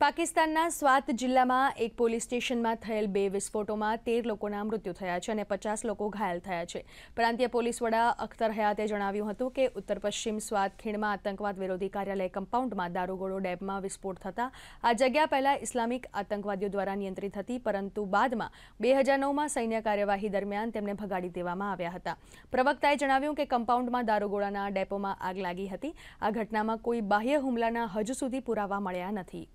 પાકિસ્તાનના સ્વાત જિલ્લામાં એક પોલીસ સ્ટેશનમાં થયેલ બે વિસ્ફોટોમાં 13 લોકોના મૃત્યુ થયા છે અને 50 લોકો ઘાયલ થયા છે. પ્રાંતીય પોલીસ વડા અખ्तर હયાતે જણાવ્યું હતું કે ઉત્તર પશ્ચિમ સ્વાત ખીણમાં આતંકવાદ વિરોધી કાર્યાલય કમ્પાઉન્ડમાં દારોગોળો ડેબમાં વિસ્ફોટ થતા આ જગ્યા પહેલા ઇસ્લામિક આતંકવાદીઓ દ્વારા નિયંત્રિત હતી પરંતુ બાદમાં 2009 માં સૈન્ય કાર્યવાહી દરમિયાન તેમણે ભગાડી દેવામાં આવ્યા હતા. પ્રવક્તાએ જણાવ્યું કે કમ્પાઉન્ડમાં દારોગોળાના ડેપોમાં આગ લાગી હતી. આ ઘટનામાં કોઈ બાહ્ય હુમલાના હજુ સુધી પુરાવા મળ્યા નથી.